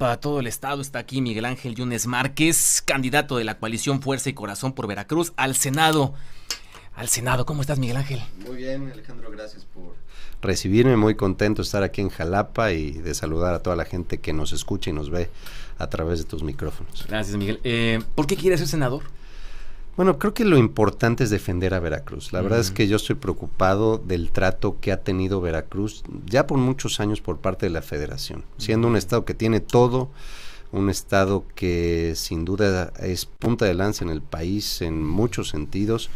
para todo el estado está aquí Miguel Ángel Yunes Márquez, candidato de la coalición Fuerza y Corazón por Veracruz al Senado. Al Senado, ¿cómo estás Miguel Ángel? Muy bien, Alejandro, gracias por recibirme, muy contento de estar aquí en Jalapa y de saludar a toda la gente que nos escucha y nos ve a través de tus micrófonos. Gracias, Miguel. Eh, ¿Por qué quieres ser senador? Bueno, creo que lo importante es defender a Veracruz. La verdad es que yo estoy preocupado del trato que ha tenido Veracruz ya por muchos años por parte de la federación, siendo un estado que tiene todo, un estado que sin duda es punta de lanza en el país en muchos sentidos.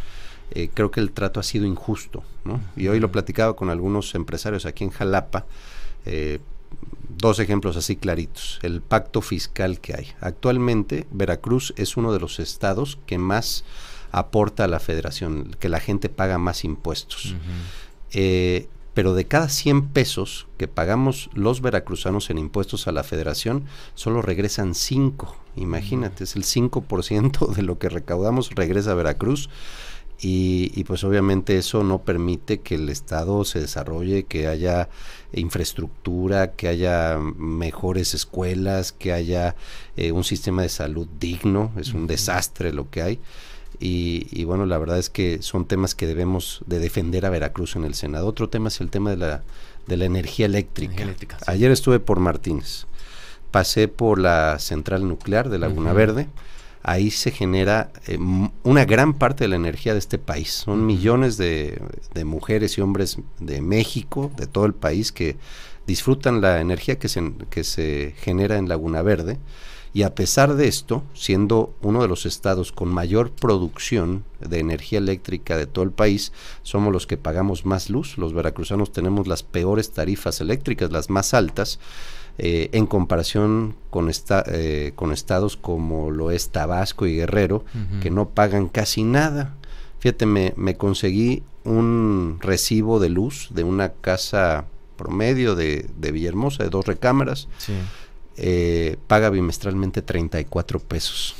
Eh, creo que el trato ha sido injusto. Y hoy lo platicaba con algunos empresarios aquí en Jalapa. Eh, Dos ejemplos así claritos. El pacto fiscal que hay. Actualmente Veracruz es uno de los estados que más aporta a la federación, que la gente paga más impuestos. Eh, pero de cada 100 pesos que pagamos los veracruzanos en impuestos a la federación, solo regresan 5. Imagínate, es el 5% de lo que recaudamos regresa a Veracruz. Y, pues obviamente eso no permite que el Estado se desarrolle, que haya infraestructura, que haya mejores escuelas, que haya eh, un sistema de salud digno, es un desastre lo que hay. Y, bueno, la verdad es que son temas que debemos de defender a Veracruz en el Senado. Otro tema es el tema de la, de la energía eléctrica. Ayer estuve por Martínez, pasé por la central nuclear de Laguna Verde ahí se genera eh, una gran parte de la energía de este país. Son millones de, mujeres y hombres de México, de todo el país, que disfrutan la energía que se, que se genera en Laguna Verde. Y a pesar de esto, siendo uno de los estados con mayor producción de energía eléctrica de todo el país, somos los que pagamos más luz. Los veracruzanos tenemos las peores tarifas eléctricas, las más altas. Eh, en comparación con, eh, con estados como lo es Tabasco y Guerrero, que no pagan casi nada. Fíjate, me, conseguí un recibo de luz de una casa promedio de, Villahermosa, de dos recámaras, eh, paga bimestralmente 34 pesos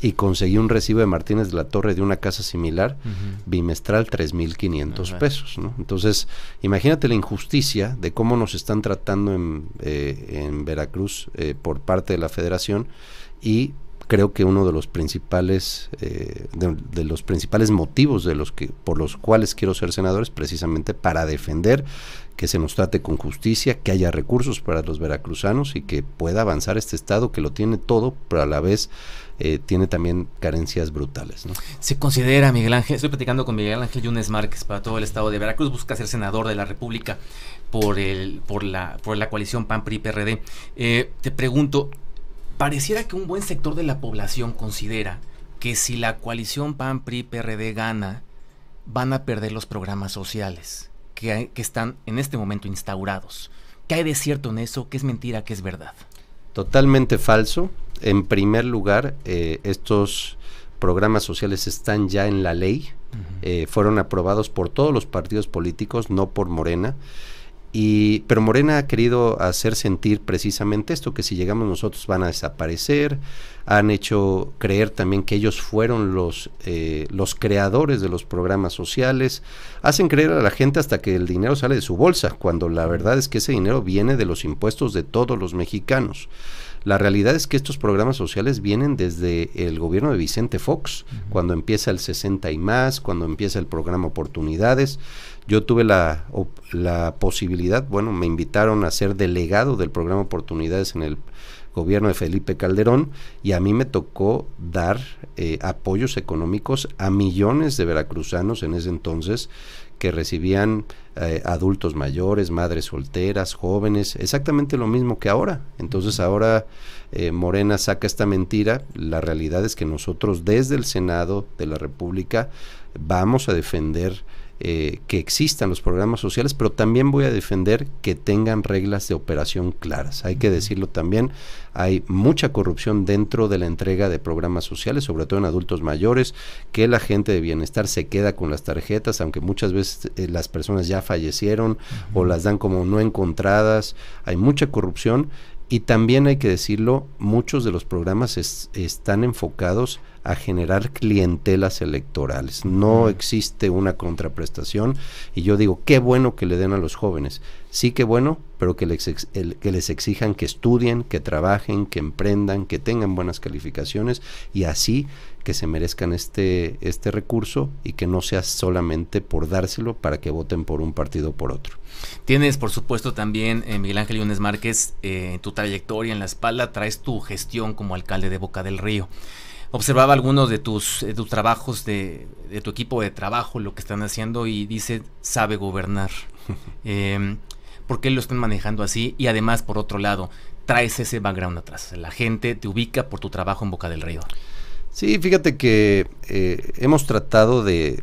y conseguí un recibo de Martínez de la Torre de una casa similar, bimestral, 3.500 pesos. ¿no? Entonces, imagínate la injusticia de cómo nos están tratando en, eh, en Veracruz eh, por parte de la federación y creo que uno de los principales eh, de, los principales motivos de los que por los cuales quiero ser senador es precisamente para defender que se nos trate con justicia, que haya recursos para los veracruzanos y que pueda avanzar este estado que lo tiene todo, pero a la vez eh, tiene también carencias brutales. Se considera, Miguel Ángel, estoy platicando con Miguel Ángel Yunes Márquez para todo el estado de Veracruz, busca ser senador de la República por el por la por la coalición PAN PRI PRD. Eh, te pregunto, Pareciera que un buen sector de la población considera que si la coalición PAN-PRI-PRD gana, van a perder los programas sociales que, están en este momento instaurados. ¿Qué hay de cierto en eso? ¿Qué es mentira? ¿Qué es verdad? Totalmente falso. En primer lugar, eh, estos programas sociales están ya en la ley, eh, fueron aprobados por todos los partidos políticos, no por Morena pero Morena ha querido hacer sentir precisamente esto, que si llegamos nosotros van a desaparecer, han hecho creer también que ellos fueron los, eh, los creadores de los programas sociales, hacen creer a la gente hasta que el dinero sale de su bolsa, cuando la verdad es que ese dinero viene de los impuestos de todos los mexicanos. La realidad es que estos programas sociales vienen desde el gobierno de Vicente Fox, cuando empieza el 60 y más, cuando empieza el programa Oportunidades. Yo tuve la posibilidad, bueno, me invitaron a ser delegado del programa Oportunidades en el gobierno de Felipe Calderón y a mí me tocó dar eh, apoyos económicos a millones de veracruzanos en ese entonces que recibían eh, adultos mayores, madres solteras, jóvenes, exactamente lo mismo que ahora. Entonces ahora eh, Morena saca esta mentira, la realidad es que nosotros desde el Senado de la República vamos a defender eh, que existan los programas sociales, pero también voy a defender que tengan reglas de operación claras. Hay que decirlo también, hay mucha corrupción dentro de la entrega de programas sociales, sobre todo en adultos mayores, que la gente de bienestar se queda con las tarjetas, aunque muchas veces eh, las personas ya fallecieron o las dan como no encontradas. Hay mucha corrupción y también hay que decirlo, muchos de los programas están enfocados a generar clientelas electorales. No existe una contraprestación y yo digo, qué bueno que le den a los jóvenes. Sí que bueno, pero que les exijan que estudien, que trabajen, que emprendan, que tengan buenas calificaciones y así que se merezcan este, este recurso y que no sea solamente por dárselo para que voten por un partido o por otro. Tienes, por supuesto, también, eh, Miguel Ángel Yunes Márquez, eh, en tu trayectoria en la espalda, traes tu gestión como alcalde de Boca del Río observaba algunos de tus, tus trabajos, de, tu equipo de trabajo, lo que están haciendo y dice, sabe gobernar. Em, ¿Por qué lo están manejando así? Y además, por otro lado, traes ese background atrás. La gente te ubica por tu trabajo en Boca del Río. Sí, fíjate que eh, hemos tratado de,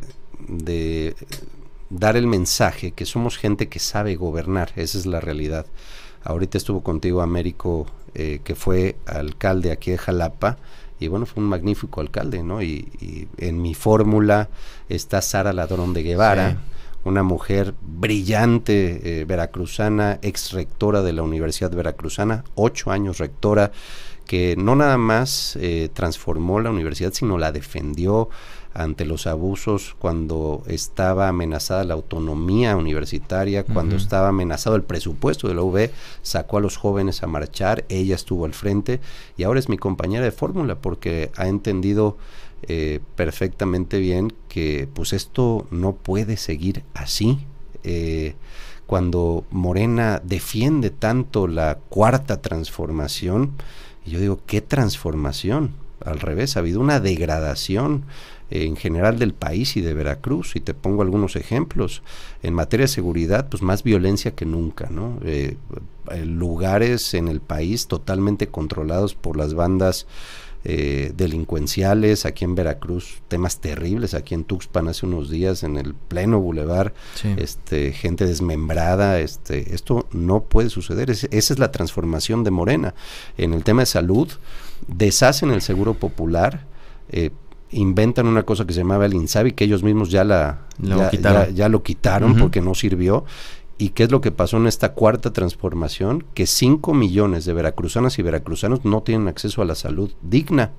dar el mensaje que somos gente que sabe gobernar, esa es la realidad. Ahorita estuvo contigo Américo, eh, que fue alcalde aquí de Jalapa, y bueno, fue un magnífico alcalde, ¿no? Y, en mi fórmula está Sara Ladrón de Guevara una mujer brillante eh, veracruzana, ex rectora de la Universidad Veracruzana, ocho años rectora, que no nada más eh, transformó la universidad, sino la defendió ante los abusos cuando estaba amenazada la autonomía universitaria, cuando estaba amenazado el presupuesto de la UV, sacó a los jóvenes a marchar, ella estuvo al frente y ahora es mi compañera de fórmula porque ha entendido eh, perfectamente bien que pues esto no puede seguir así. Eh, cuando Morena defiende tanto la cuarta transformación, yo digo, ¿qué transformación? Al revés, ha habido una degradación eh, en general del país y de Veracruz, y te pongo algunos ejemplos. En materia de seguridad, pues más violencia que nunca, ¿no? Eh, lugares en el país totalmente controlados por las bandas eh, delincuenciales aquí en Veracruz, temas terribles aquí en Tuxpan hace unos días en el pleno bulevar, este, gente desmembrada, este, esto no puede suceder, esa es la transformación de Morena. En el tema de salud, deshacen el seguro popular, eh, inventan una cosa que se llamaba el INSABI, que ellos mismos ya la, ya, lo quitaron porque no sirvió, ¿Y qué es lo que pasó en esta cuarta transformación? Que 5 millones de veracruzanas y veracruzanos no tienen acceso a la salud digna.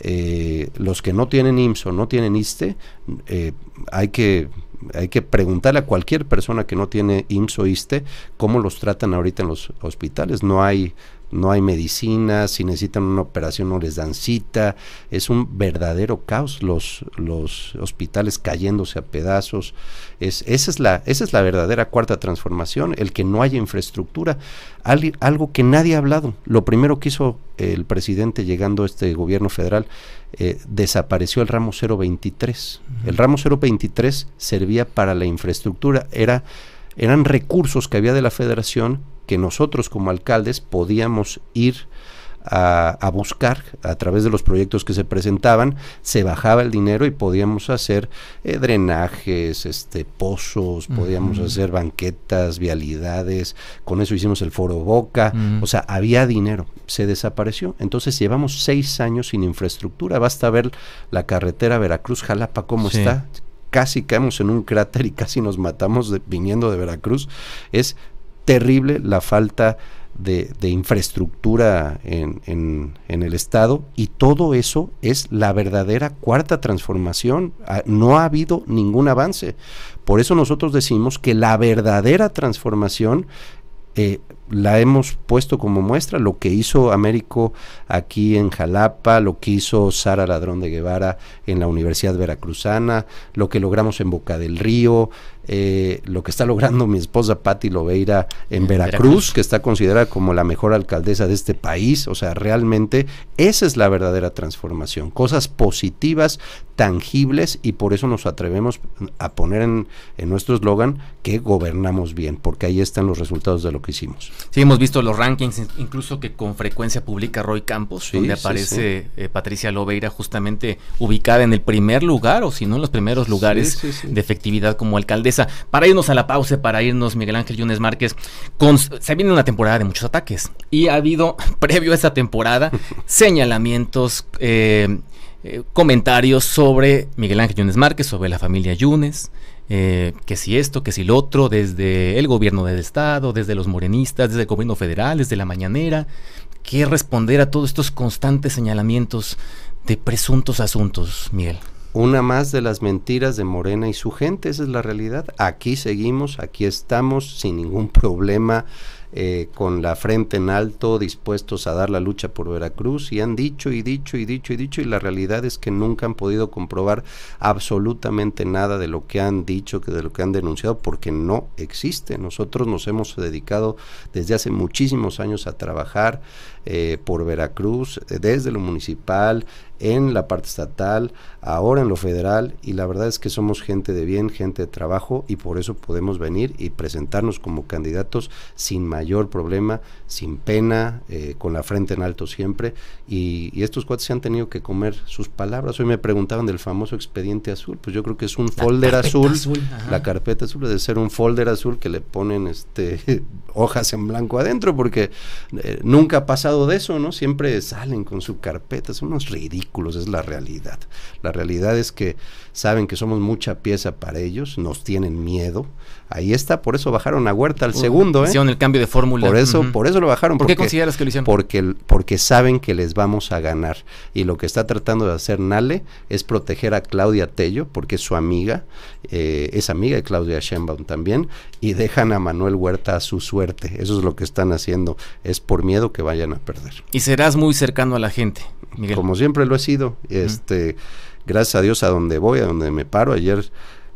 Eh, los que no tienen IMSS o no tienen ISTE, eh, hay, que, hay que preguntarle a cualquier persona que no tiene IMSS o ISTE cómo los tratan ahorita en los hospitales. No hay no hay medicina, si necesitan una operación no les dan cita, es un verdadero caos, los, los hospitales cayéndose a pedazos, es, esa, es la, esa es la verdadera cuarta transformación, el que no haya infraestructura, algo que nadie ha hablado, lo primero que hizo el presidente llegando a este gobierno federal, eh, desapareció el ramo 023, el ramo 023 servía para la infraestructura, era eran recursos que había de la federación que nosotros como alcaldes podíamos ir a, buscar a través de los proyectos que se presentaban, se bajaba el dinero y podíamos hacer eh, drenajes, este, pozos, podíamos hacer banquetas, vialidades, con eso hicimos el foro Boca, o sea, había dinero, se desapareció. Entonces llevamos seis años sin infraestructura, basta ver la carretera Veracruz-Jalapa cómo está, casi caemos en un cráter y casi nos matamos viniendo de Veracruz, es terrible la falta de, infraestructura en, en, en, el Estado y todo eso es la verdadera cuarta transformación. Ah, no ha habido ningún avance. Por eso nosotros decimos que la verdadera transformación eh, la hemos puesto como muestra, lo que hizo Américo aquí en Jalapa, lo que hizo Sara Ladrón de Guevara en la Universidad Veracruzana, lo que logramos en Boca del Río, eh, lo que está logrando mi esposa Patti Loveira en, Veracruz, que está considerada como la mejor alcaldesa de este país. O sea, realmente esa es la verdadera transformación. Cosas positivas, tangibles, y por eso nos atrevemos a poner en nuestro eslogan que gobernamos bien, porque ahí están los resultados de lo que hicimos. Sí, hemos visto los rankings, incluso que con frecuencia publica Roy Campos, donde aparece eh, Patricia Lobeira justamente ubicada en el primer lugar, o si no en los primeros lugares de efectividad como alcaldesa. Para irnos a la pausa, para irnos, Miguel Ángel Yunes Márquez, se viene una temporada de muchos ataques y ha habido, previo a esa temporada, señalamientos. Eh, eh, comentarios sobre Miguel Ángel Yunes Márquez, sobre la familia Yunes, eh, que si esto, que si lo otro, desde el gobierno del Estado, desde los morenistas, desde el gobierno federal, desde la mañanera, que responder a todos estos constantes señalamientos de presuntos asuntos, Miel. Una más de las mentiras de Morena y su gente, esa es la realidad. Aquí seguimos, aquí estamos, sin ningún problema eh, con la frente en alto, dispuestos a dar la lucha por Veracruz, y han dicho y dicho y dicho y dicho, y la realidad es que nunca han podido comprobar absolutamente nada de lo que han dicho, que de lo que han denunciado, porque no existe. Nosotros nos hemos dedicado desde hace muchísimos años a trabajar eh, por Veracruz, eh, desde lo municipal, en la parte estatal, ahora en lo federal, y la verdad es que somos gente de bien, gente de trabajo, y por eso podemos venir y presentarnos como candidatos sin más mayor problema, sin pena, eh, con la frente en alto siempre, y, estos cuates se han tenido que comer sus palabras. Hoy me preguntaban del famoso expediente azul, pues yo creo que es un folder azul, la carpeta azul debe ser un folder azul que le ponen este hojas en blanco adentro, porque eh, nunca ha pasado de eso, ¿no? Siempre salen con su carpeta, son unos ridículos, es la realidad. La realidad es que saben que somos mucha pieza para ellos, nos tienen miedo. Ahí está, por eso bajaron a Huerta al segundo. ¿eh? el cambio por eso, por eso lo bajaron. ¿Por porque, qué las que lo hicieron? Porque, porque saben que les vamos a ganar. Y lo que está tratando de hacer Nale es proteger a Claudia Tello, porque es su amiga, eh, es amiga de Claudia Sheinbaum también, y dejan a Manuel Huerta a su suerte. Eso es lo que están haciendo. Es por miedo que vayan a perder. Y serás muy cercano a la gente, Como siempre lo he sido. Este, Gracias a Dios a donde voy, a donde me paro. Ayer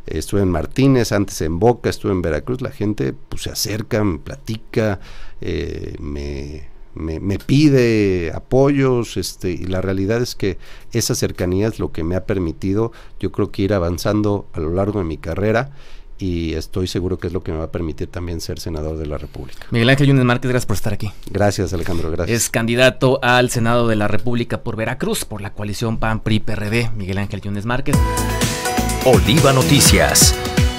estuve en Martínez, antes en Boca, estuve en Veracruz, la gente pues, se acerca, me platica, eh, me, me, pide apoyos, este, y la realidad es que esa cercanía es lo que me ha permitido, yo creo que ir avanzando a lo largo de mi carrera. Y estoy seguro que es lo que me va a permitir también ser senador de la República. Miguel Ángel Yunes Márquez, gracias por estar aquí. Gracias, Alejandro, gracias. Es candidato al Senado de la República por Veracruz, por la coalición PAN-PRI-PRD, Miguel Ángel Yunes Márquez. Oliva Noticias.